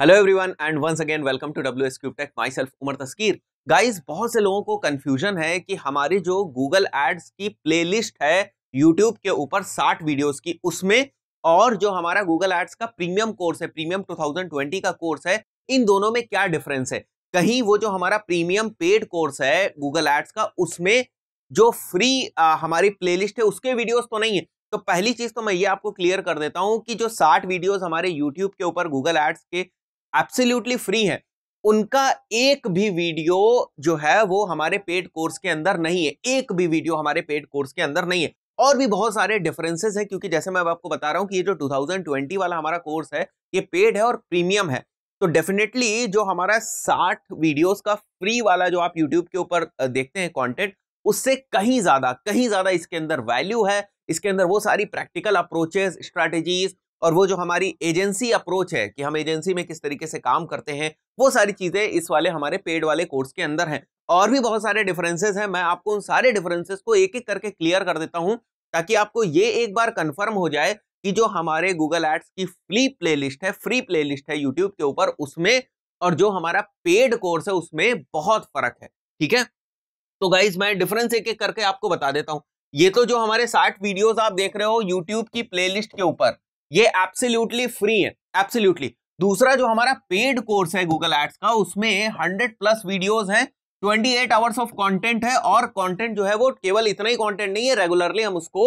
hello everyone and once again welcome to W S cube tech myself Umar Taskir guys बहुत से लोगों को confusion है कि हमारी जो गूगल एड्स की प्लेलिस्ट है यूट्यूब के ऊपर 60 वीडियोस की उसमें और जो हमारा गूगल एड्स का प्रीमियम कोर्स है प्रीमियम 2020 का कोर्स है इन दोनों में क्या डिफरेंस है कहीं वो जो हमारा प्रीमियम पेड कोर्स है गूगल एड्स का उसमें जो फ्री आ, हमारी प्ले है उसके वीडियोज तो नहीं है तो पहली चीज तो मैं ये आपको क्लियर कर देता हूँ कि जो 60 वीडियोस हमारे यूट्यूब के ऊपर गूगल एड्स के एब्सोल्युटली फ्री हैं उनका एक भी वीडियो जो है वो हमारे पेड कोर्स के अंदर नहीं है एक भी वीडियो हमारे पेड कोर्स के अंदर नहीं है और भी बहुत सारे डिफरेंसेस हैं क्योंकि जैसे मैं आपको बता रहा हूँ कि ये जो 2020 वाला हमारा कोर्स है ये पेड है और प्रीमियम है तो डेफिनेटली जो हमारा 60 वीडियोस का फ्री वाला जो आप यूट्यूब के ऊपर देखते हैं कंटेंट उससे कहीं ज्यादा कहीं ज्यादा इसके अंदर वैल्यू है इसके अंदर वो सारी प्रैक्टिकल अप्रोचेस स्ट्रैटेजीज और वो जो हमारी एजेंसी अप्रोच है कि हम एजेंसी में किस तरीके से काम करते हैं वो सारी चीज़ें इस वाले हमारे पेड वाले कोर्स के अंदर हैं और भी बहुत सारे डिफरेंसेस हैं मैं आपको उन सारे डिफरेंसेस को एक एक करके क्लियर कर देता हूं ताकि आपको ये एक बार कंफर्म हो जाए कि जो हमारे गूगल एड्स की फ्री प्ले है फ्री प्ले है यूट्यूब के ऊपर उसमें और जो हमारा पेड कोर्स है उसमें बहुत फर्क है ठीक है तो गाइज मैं डिफरेंस एक एक करके आपको बता देता हूँ ये तो जो हमारे साठ वीडियोज आप देख रहे हो यूट्यूब की प्ले के ऊपर ये एब्सोल्युटली फ्री है एब्सोल्युटली दूसरा जो हमारा पेड कोर्स है गूगल एड्स का उसमें हंड्रेड प्लस वीडियोज हैं 28 आवर्स ऑफ कंटेंट है और कंटेंट जो है वो केवल इतना ही कंटेंट नहीं है रेगुलरली हम उसको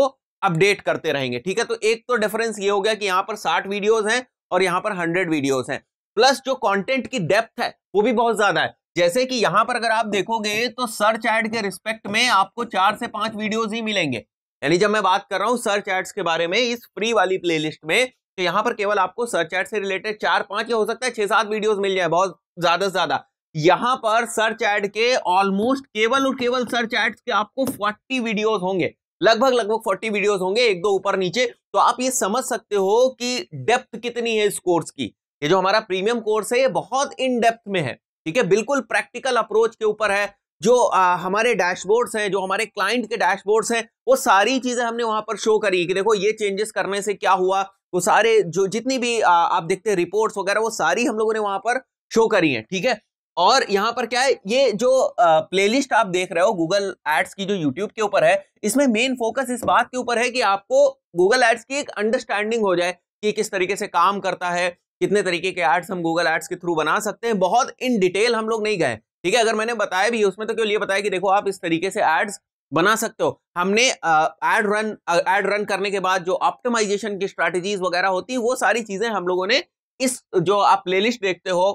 अपडेट करते रहेंगे ठीक है तो एक तो डिफरेंस ये हो गया कि यहाँ पर 60 वीडियोस हैं और यहाँ पर 100 वीडियोस हैं प्लस जो कंटेंट की डेप्थ है वो भी बहुत ज्यादा है जैसे कि यहाँ पर अगर आप देखोगे तो सर्च एड के रिस्पेक्ट में आपको चार से पांच वीडियोज ही मिलेंगे यानी जब मैं बात कर रहा हूँ सर्च एड्स के बारे में इस फ्री वाली प्लेलिस्ट में तो यहाँ पर केवल आपको सर्च एड से रिलेटेड चार पांच या हो सकता है छह सात वीडियोस मिल जाए बहुत ज्यादा से ज्यादा यहाँ पर सर्च एड के ऑलमोस्ट केवल और केवल सर्च एड्स के आपको फोर्टी वीडियोज होंगे लगभग लगभग फोर्टी वीडियोज होंगे एक दो ऊपर नीचे तो आप ये समझ सकते हो कि डेप्थ कितनी है इस कोर्स की ये जो हमारा प्रीमियम कोर्स है ये बहुत इन डेप्थ में है ठीक है बिल्कुल प्रैक्टिकल अप्रोच के ऊपर है जो आ, हमारे डैशबोर्ड्स हैं जो हमारे क्लाइंट के डैशबोर्ड्स हैं वो सारी चीज़ें हमने वहाँ पर शो करी कि देखो ये चेंजेस करने से क्या हुआ वो सारे जो जितनी भी आ, आप देखते हैं रिपोर्ट्स वगैरह वो सारी हम लोगों ने वहाँ पर शो करी हैं ठीक है और यहाँ पर क्या है ये जो प्ले आप देख रहे हो गूगल एड्स की जो यूट्यूब के ऊपर है इसमें मेन फोकस इस बात के ऊपर है कि आपको गूगल एड्स की एक अंडरस्टैंडिंग हो जाए कि किस तरीके से काम करता है कितने तरीके के एड्स हम गूगल एड्स के थ्रू बना सकते हैं बहुत इन डिटेल हम लोग नहीं गए ठीक है अगर मैंने बताया भी उसमें तो केवल ये बताया कि देखो आप इस तरीके से एड्स बना सकते हो हमने एड रन एड रन करने के बाद जो ऑप्टिमाइजेशन की स्ट्रैटेजीज वगैरह होती है वो सारी चीजें हम लोगों ने इस जो आप प्लेलिस्ट देखते हो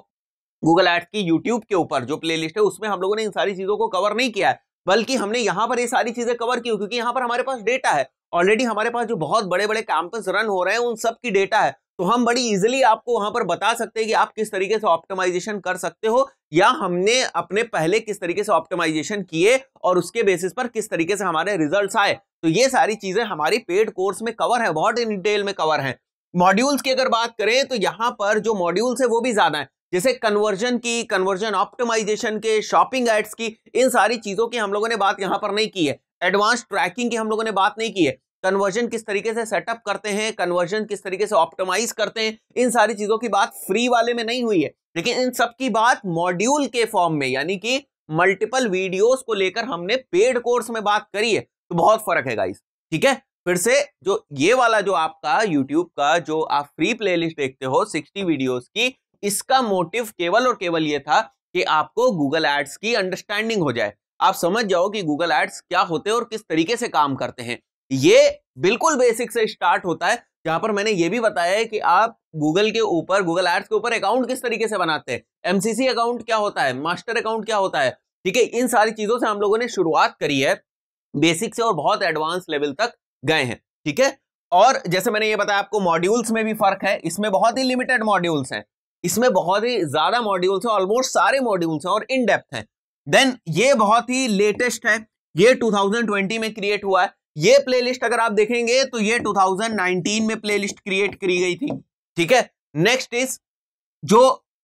गूगल एड्स की यूट्यूब के ऊपर जो प्लेलिस्ट है उसमें हम लोगों ने इन सारी चीजों को कवर नहीं किया है बल्कि हमने यहाँ पर ये सारी चीजें कवर की क्योंकि यहाँ पर हमारे पास डेटा है ऑलरेडी हमारे पास जो बहुत बड़े बड़े कैंपस रन हो रहे हैं उन सब की डेटा है तो हम बड़ी इजिली आपको वहां पर बता सकते हैं कि आप किस तरीके से ऑप्टिमाइजेशन कर सकते हो या हमने अपने पहले किस तरीके से ऑप्टिमाइजेशन किए और उसके बेसिस पर किस तरीके से हमारे रिजल्ट्स आए तो ये सारी चीजें हमारी पेड कोर्स में कवर है बहुत इन डिटेल में कवर है मॉड्यूल्स की अगर बात करें तो यहाँ पर जो मॉड्यूल्स है वो भी ज्यादा है जैसे कन्वर्जन की कन्वर्जन ऑप्टिमाइजेशन के शॉपिंग एड्स की इन सारी चीजों की हम लोगों ने बात यहाँ पर नहीं की है एडवांस ट्रैकिंग की हम लोगों ने बात नहीं की है कन्वर्जन किस तरीके से सेटअप करते हैं कन्वर्जन किस तरीके से ऑप्टोमाइज करते हैं इन सारी चीजों की बात फ्री वाले में नहीं हुई है लेकिन इन सब की बात मॉड्यूल के फॉर्म में यानी कि मल्टीपल वीडियोस को लेकर हमने पेड कोर्स में बात करी है तो बहुत फर्क है गाइस ठीक है फिर से जो ये वाला जो आपका यूट्यूब का जो आप फ्री प्लेलिस्ट देखते हो सिक्सटी वीडियोज की इसका मोटिव केवल और केवल ये था कि आपको गूगल एड्स की अंडरस्टैंडिंग हो जाए आप समझ जाओ कि गूगल एड्स क्या होते हैं और किस तरीके से काम करते हैं ये बिल्कुल बेसिक से स्टार्ट होता है जहां पर मैंने ये भी बताया है कि आप गूगल के ऊपर गूगल एड्स के ऊपर अकाउंट किस तरीके से बनाते हैं एमसीसी अकाउंट क्या होता है मास्टर अकाउंट क्या होता है ठीक है इन सारी चीजों से हम लोगों ने शुरुआत करी है बेसिक से और बहुत एडवांस लेवल तक गए हैं ठीक है और जैसे मैंने ये बताया आपको मॉड्यूल्स में भी फर्क है इसमें बहुत ही लिमिटेड मॉड्यूल्स हैं इसमें बहुत ही ज्यादा मॉड्यूल्स हैं ऑलमोस्ट सारे मॉड्यूल्स हैं और इन डेप्थ हैं देन ये बहुत ही लेटेस्ट है ये 2020 में क्रिएट हुआ है ये प्लेलिस्ट अगर आप देखेंगे तो ये 2019 में प्लेलिस्ट क्रिएट करी गई थी ठीक है नेक्स्ट इज जो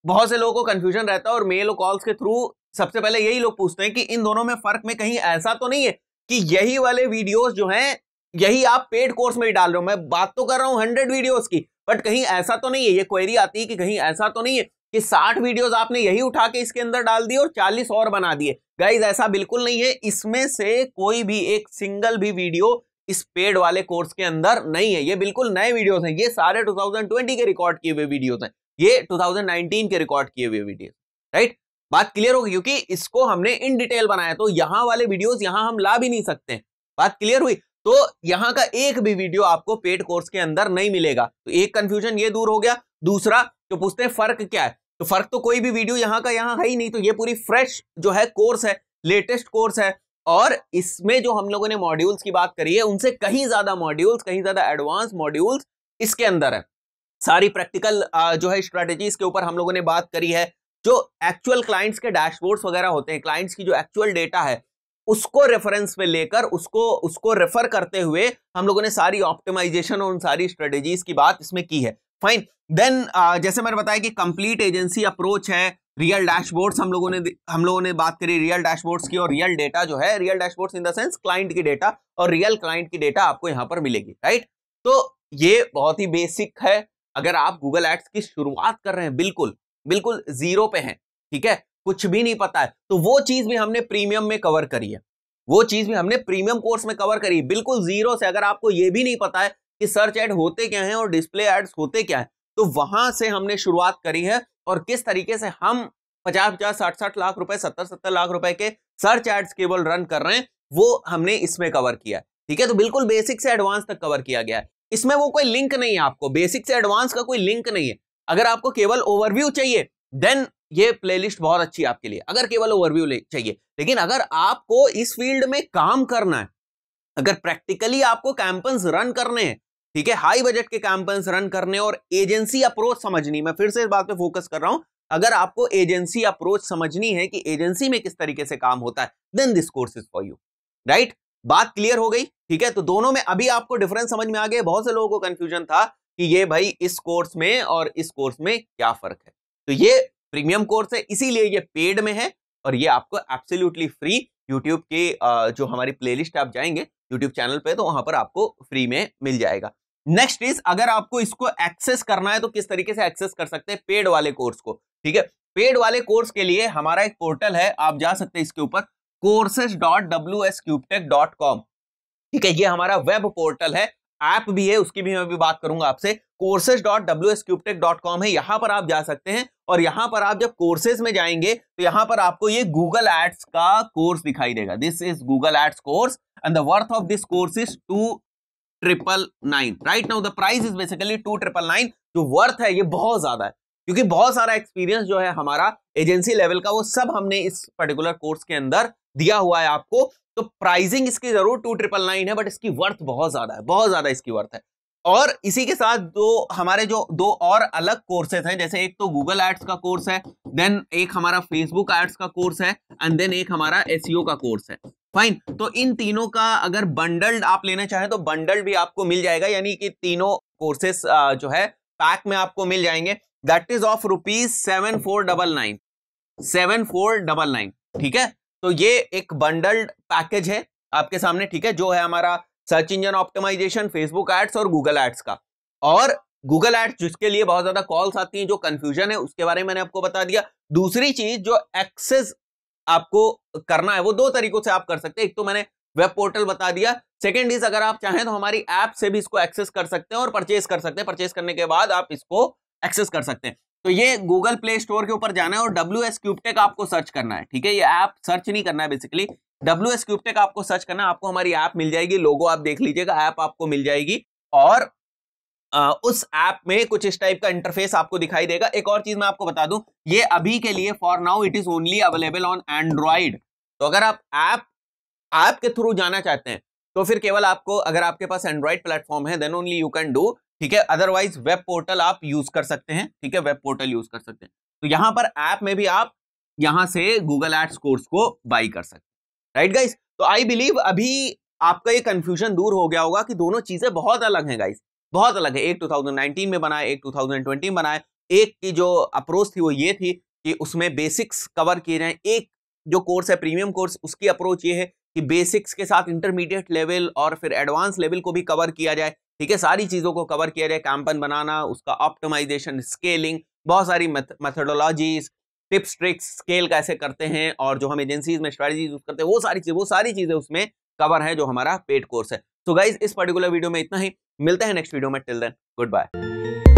बहुत से लोगों को कंफ्यूजन रहता है और मेल और कॉल्स के थ्रू सबसे पहले यही लोग पूछते हैं कि इन दोनों में फर्क में कहीं ऐसा तो नहीं है कि यही वाले वीडियोस जो हैं यही आप पेड कोर्स में ही डाल रहे हो मैं बात तो कर रहा हूं हंड्रेड वीडियोस की बट कहीं ऐसा तो नहीं है ये क्वेरी आती है कि कहीं ऐसा तो नहीं है कि 60 वीडियोस आपने यही उठा के इसके अंदर डाल दिए और 40 और बना दिए गाइज ऐसा बिल्कुल नहीं है इसमें से कोई भी एक सिंगल भी वीडियो इस पेड वाले कोर्स के अंदर नहीं है ये बिल्कुल नए वीडियोस हैं ये सारे 2020 के रिकॉर्ड किए हुए वीडियोस हैं ये 2019 के रिकॉर्ड किए हुए वीडियोस राइट बात क्लियर होगी क्योंकि इसको हमने इन डिटेल बनाया तो यहाँ वाले वीडियोस यहाँ हम ला भी नहीं सकते बात क्लियर हुई तो यहाँ का एक भी वीडियो आपको पेड कोर्स के अंदर नहीं मिलेगा तो एक कंफ्यूजन ये दूर हो गया दूसरा जो तो पूछते हैं फर्क क्या है तो फर्क तो कोई भी वीडियो यहाँ का यहाँ है ही नहीं तो ये पूरी फ्रेश जो है कोर्स है लेटेस्ट कोर्स है और इसमें जो हम लोगों ने मॉड्यूल्स की बात करी है उनसे कहीं ज्यादा मॉड्यूल्स कहीं ज्यादा एडवांस मॉड्यूल्स इसके अंदर है सारी प्रैक्टिकल जो है स्ट्रेटेजी के ऊपर हम लोगों ने बात करी है जो एक्चुअल क्लाइंट्स के डैशबोर्ड्स वगैरह होते हैं क्लाइंट्स की जो एक्चुअल डेटा है उसको रेफरेंस में लेकर उसको उसको रेफर करते हुए हम लोगों ने सारी ऑप्टिमाइजेशन और उन सारी स्ट्रेटेजीज की बात इसमें की है फाइन देन जैसे मैंने बताया कि कंप्लीट एजेंसी अप्रोच है रियल डैशबोर्ड्स हम लोगों ने हम लोगों ने बात करी रियल डैशबोर्ड्स की और रियल डेटा जो है real dashboards in the sense client की डेटा और रियल क्लाइंट की डेटा आपको यहां पर मिलेगी राइट तो ये बहुत ही बेसिक है अगर आप गूगल एड्स की शुरुआत कर रहे हैं बिल्कुल बिल्कुल जीरो पे हैं ठीक है कुछ भी नहीं पता है तो वो चीज भी हमने प्रीमियम में कवर करी है वो चीज भी हमने प्रीमियम कोर्स में कवर करी बिल्कुल जीरो से अगर आपको ये भी नहीं पता है कि सर्च एड होते क्या हैं और डिस्प्ले एड्स होते क्या है तो वहां से हमने शुरुआत करी है और किस तरीके से हम पचास पचास साठ साठ लाख रुपए सत्तर सत्तर लाख रुपए के सर्च एड्स केवल रन कर रहे हैं वो हमने इसमें कवर किया है ठीक है तो बिल्कुल बेसिक से एडवांस तक कवर किया गया है इसमें वो कोई लिंक नहीं है आपको बेसिक से एडवांस का कोई लिंक नहीं है अगर आपको केवल ओवरव्यू चाहिए देन ये प्लेलिस्ट बहुत अच्छी आपके लिए अगर केवल ओवरव्यू ले, चाहिए लेकिन अगर आपको इस फील्ड में काम करना है अगर प्रैक्टिकली आपको कैंपस रन करने हैं ठीक है हाई बजट के कैंपस रन करने और एजेंसी अप्रोच समझनी मैं फिर से इस बात पे फोकस कर रहा हूं अगर आपको एजेंसी अप्रोच समझनी है कि एजेंसी में किस तरीके से काम होता है then this course is for you right बात क्लियर हो गई ठीक है तो दोनों में अभी आपको डिफरेंस समझ में आ गया बहुत से लोगों को कंफ्यूजन था कि ये भाई इस कोर्स में और इस कोर्स में क्या फर्क है तो ये प्रीमियम कोर्स है इसीलिए ये पेड में है और ये आपको एब्सोल्युटली फ्री यूट्यूब के जो हमारी प्लेलिस्ट आप जाएंगे यूट्यूब चैनल पे तो वहां पर आपको फ्री में मिल जाएगा नेक्स्ट इज अगर आपको इसको एक्सेस करना है तो किस तरीके से एक्सेस कर सकते हैं पेड वाले कोर्स को ठीक है पेड वाले कोर्स के लिए हमारा एक पोर्टल है आप जा सकते हैं इसके ऊपर courses dot W S dot com ठीक है ये हमारा वेब पोर्टल है ऐप भी है उसकी भी मैं अभी बात करूंगा आपसे courses dot W S cube tech dot com है यहां पर आप जा सकते हैं और यहां पर आप जब कोर्सेज में जाएंगे तो यहां पर आपको ये गूगल एड्स का कोर्स दिखाई देगा this is Google ads course and the worth of this course is two triple nine right now the price is basically two triple nine जो वर्थ है ये बहुत ज्यादा है क्योंकि बहुत सारा एक्सपीरियंस जो है हमारा एजेंसी लेवल का वो सब हमने इस पर्टिकुलर कोर्स के अंदर दिया हुआ है आपको तो प्राइसिंग इसकी जरूर टू ट्रिपल नाइन है बट इसकी वर्थ बहुत ज्यादा है बहुत ज्यादा इसकी वर्थ है और इसी के साथ दो हमारे जो दो और अलग कोर्सेज हैं जैसे एक तो गूगल एड्स का कोर्स है देन एक हमारा फेसबुक एड्स का कोर्स है एंड देन एक हमारा एस e का कोर्स है फाइन तो इन तीनों का अगर बंडल्ड आप लेना चाहें तो बंडल्ड भी आपको मिल जाएगा यानी कि तीनों कोर्सेस जो है पैक में आपको मिल जाएंगे that is of rupees seven four double nine seven four double nine ठीक है तो ये एक बंडल्ड पैकेज है आपके सामने ठीक है जो है हमारा search engine optimisation Facebook ads और गूगल एड्स का और गूगल एड्स जिसके लिए बहुत ज्यादा कॉल्स आती हैं जो कंफ्यूजन है उसके बारे में मैंने आपको बता दिया दूसरी चीज जो एक्सेस आपको करना है वो दो तरीकों से आप कर सकते हैं एक तो मैंने वेब पोर्टल बता दिया सेकेंड इज अगर आप चाहें तो हमारी ऐप से भी इसको एक्सेस कर सकते हैं और परचेज कर सकते हैं परचेज करने के बाद आप इसको एक्सेस कर सकते हैं तो ये गूगल प्ले स्टोर के ऊपर जाना है और डब्ल्यू एस क्यूबटेक आपको सर्च करना है ठीक है ये ऐप सर्च नहीं करना है बेसिकली डब्ल्यू एस क्यूबटेक आपको सर्च करना है आपको हमारी ऐप मिल जाएगी लोगो आप देख लीजिएगा ऐप आपको मिल जाएगी और आ, उस ऐप में कुछ इस टाइप का इंटरफेस आपको दिखाई देगा एक और चीज मैं आपको बता दूं ये अभी के लिए for now it is only available on Android तो अगर आप ऐप ऐप के थ्रू जाना चाहते हैं तो फिर केवल आपको अगर आपके पास एंड्रॉइड प्लेटफॉर्म है then only you can do ठीक है अदरवाइज वेब पोर्टल आप यूज कर सकते हैं ठीक है वेब पोर्टल यूज कर सकते हैं तो यहां पर ऐप में भी आप यहां से गूगल एड्स कोर्स को बाई कर सकते हैं राइट गाइस तो आई बिलीव अभी आपका ये कंफ्यूजन दूर हो गया होगा कि दोनों चीजें बहुत अलग हैं गाइस बहुत अलग है एक 2019 में बनाए एक 2020 में बनाए एक की जो अप्रोच थी वो ये थी कि उसमें बेसिक्स कवर किए जाए एक जो कोर्स है प्रीमियम कोर्स उसकी अप्रोच ये है कि बेसिक्स के साथ इंटरमीडिएट लेवल और फिर एडवांस लेवल को भी कवर किया जाए ठीक है सारी चीज़ों को कवर किया जाए कैंपन बनाना उसका ऑप्टिमाइजेशन स्केलिंग बहुत सारी मेथडोलॉजीज टिप्स ट्रिक्स स्केल कैसे करते हैं और जो हम एजेंसीज में स्ट्रेटजीज यूज करते हैं वो सारी चीज़ वो सारी चीज़ें उसमें कवर है जो हमारा पेड कोर्स है सो so गाइज इस पर्टिकुलर वीडियो में इतना ही मिलते हैं नेक्स्ट वीडियो में टिल देन गुड बाय